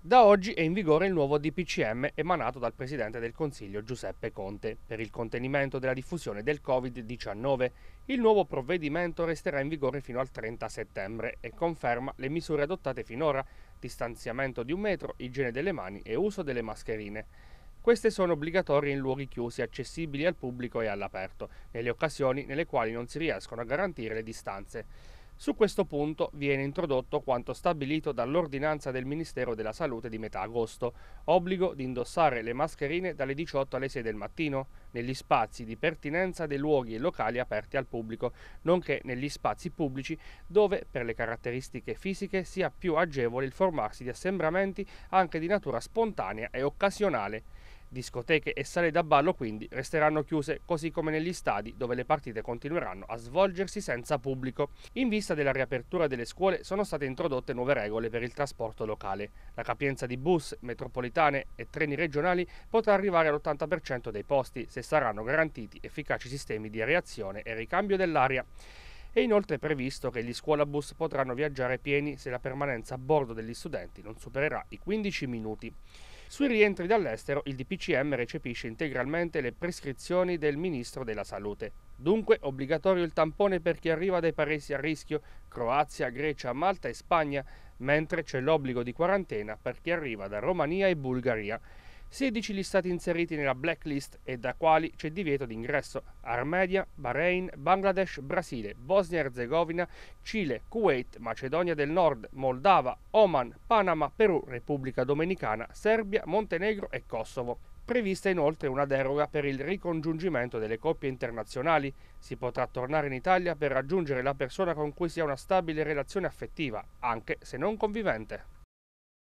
Da oggi è in vigore il nuovo DPCM emanato dal Presidente del Consiglio Giuseppe Conte per il contenimento della diffusione del Covid-19. Il nuovo provvedimento resterà in vigore fino al 30 settembre e conferma le misure adottate finora, distanziamento di un metro, igiene delle mani e uso delle mascherine. Queste sono obbligatorie in luoghi chiusi, accessibili al pubblico e all'aperto, nelle occasioni nelle quali non si riescono a garantire le distanze. Su questo punto viene introdotto quanto stabilito dall'ordinanza del Ministero della Salute di metà agosto, obbligo di indossare le mascherine dalle 18 alle 6 del mattino, negli spazi di pertinenza dei luoghi e locali aperti al pubblico, nonché negli spazi pubblici dove per le caratteristiche fisiche sia più agevole il formarsi di assembramenti anche di natura spontanea e occasionale. Discoteche e sale da ballo quindi resteranno chiuse, così come negli stadi dove le partite continueranno a svolgersi senza pubblico. In vista della riapertura delle scuole sono state introdotte nuove regole per il trasporto locale. La capienza di bus, metropolitane e treni regionali potrà arrivare all'80% dei posti se saranno garantiti efficaci sistemi di reazione e ricambio dell'aria. È inoltre previsto che gli scuolabus potranno viaggiare pieni se la permanenza a bordo degli studenti non supererà i 15 minuti. Sui rientri dall'estero il DPCM recepisce integralmente le prescrizioni del Ministro della Salute. Dunque obbligatorio il tampone per chi arriva dai paesi a rischio Croazia, Grecia, Malta e Spagna, mentre c'è l'obbligo di quarantena per chi arriva da Romania e Bulgaria. 16 gli stati inseriti nella blacklist e da quali c'è divieto d'ingresso Armenia, Bahrain, Bangladesh, Brasile, Bosnia-Herzegovina, Cile, Kuwait, Macedonia del Nord, Moldava, Oman, Panama, Perù, Repubblica Dominicana, Serbia, Montenegro e Kosovo. Prevista inoltre una deroga per il ricongiungimento delle coppie internazionali. Si potrà tornare in Italia per raggiungere la persona con cui si ha una stabile relazione affettiva, anche se non convivente.